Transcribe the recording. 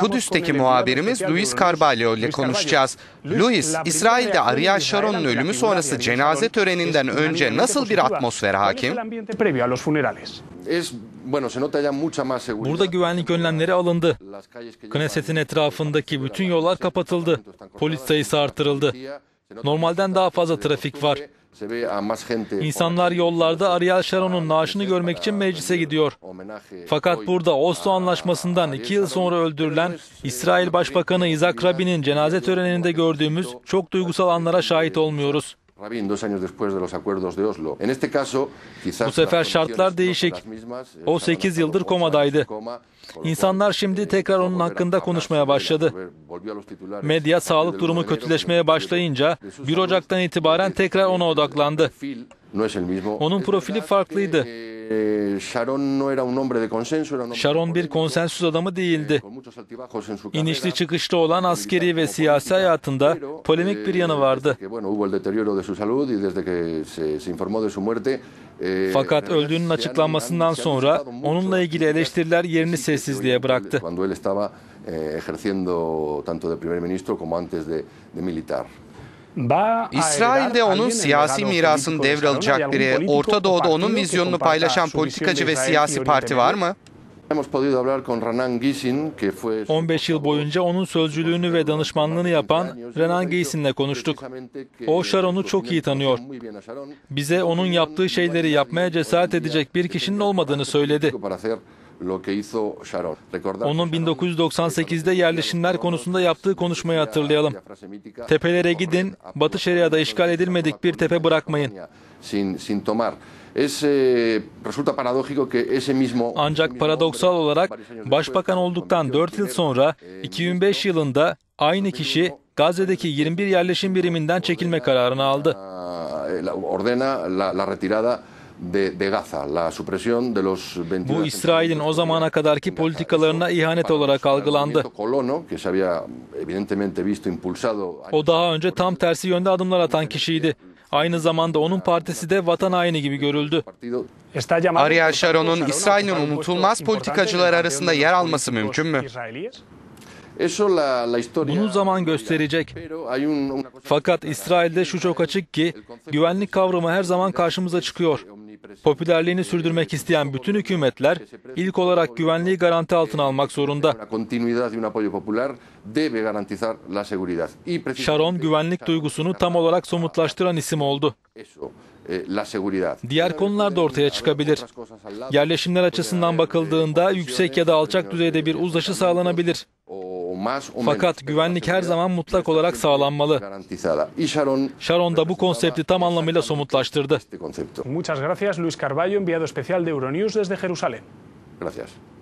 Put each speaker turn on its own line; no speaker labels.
Kudüs'teki muhabirimiz Luis Carvalho ile konuşacağız. Luis, İsrail'de Ariel Sharon'un ölümü sonrası cenaze töreninden önce nasıl bir atmosfer hakim?
Burada güvenlik önlemleri alındı. Knesset'in
etrafındaki bütün yollar kapatıldı. Polis sayısı artırıldı. Normalden daha fazla trafik var. İnsanlar yollarda Ariel Sharon'un naaşını görmek için meclise gidiyor. Fakat burada Oslo Anlaşması'ndan iki yıl sonra öldürülen eh, İsrail Başbakanı İzak Rabin'in cenaze töreninde gördüğümüz
çok duygusal anlara şahit olmuyoruz. Bu sefer şartlar değişik. Eh, o 8 yıldır komadaydı. İnsanlar şimdi eh, tekrar onun hakkında konuşmaya başladı. Medya sağlık durumu kötüleşmeye başlayınca 1
Ocak'tan itibaren tekrar ona odaklandı. Onun
profili farklıydı. Eh, Sharon bir konsensüs adamı
değildi. Eh, İnişli çıkışlı olan askeri ve siyasi hayatında eh, polemik bir yanı vardı.
Fakat öldüğünün açıklanmasından sonra onunla ilgili eleştiriler yerini sessizliğe bıraktı.
İsrail'de onun siyasi mirasını devralacak biri, Orta Doğu'da onun vizyonunu paylaşan politikacı ve siyasi parti var mı? 15 yıl boyunca onun sözcülüğünü ve danışmanlığını yapan Renan Geysin'le konuştuk. O Sharon'u çok iyi tanıyor. Bize onun yaptığı şeyleri yapmaya cesaret edecek bir kişinin olmadığını söyledi. Onun 1998'de yerleşimler konusunda yaptığı konuşmayı hatırlayalım. Tepelere gidin, Batı Şeria'da işgal edilmedik bir tepe bırakmayın.
Eh,
Ancak paradoksal olarak başbakan olduktan 4 yıl sonra 2005 eh, yılında aynı kişi Gazze'deki 21 yerleşim biriminden çekilme kararını aldı.
Eh, de, de Gaza, la supresión de los 22 Bu İsrail'in
o zamana kadarki politikalarına ihanet olarak algılandı. O daha önce tam tersi yönde adımlar atan kişiydi. Aynı zamanda onun partisi de vatan haini gibi görüldü.
Ariel Sharon'un İsrail'in unutulmaz politikacılar arasında yer alması mümkün mü? Bunu zaman gösterecek.
Fakat İsrail'de şu çok açık ki güvenlik kavramı her zaman karşımıza çıkıyor. Popülerliğini sürdürmek isteyen bütün hükümetler ilk olarak güvenliği garanti altına almak zorunda. Sharon güvenlik duygusunu tam olarak somutlaştıran isim oldu.
Eh,
Diğer konular da ortaya çıkabilir. Yerleşimler açısından bakıldığında yüksek ya da alçak düzeyde bir uzlaşı sağlanabilir. Fakat güvenlik her zaman mutlak olarak sağlanmalı. Sharon da bu konsepti tam anlamıyla somutlaştırdı. Muchas gracias Luis Carballo, enviado especial de Euronews desde Jerusalén. Gracias.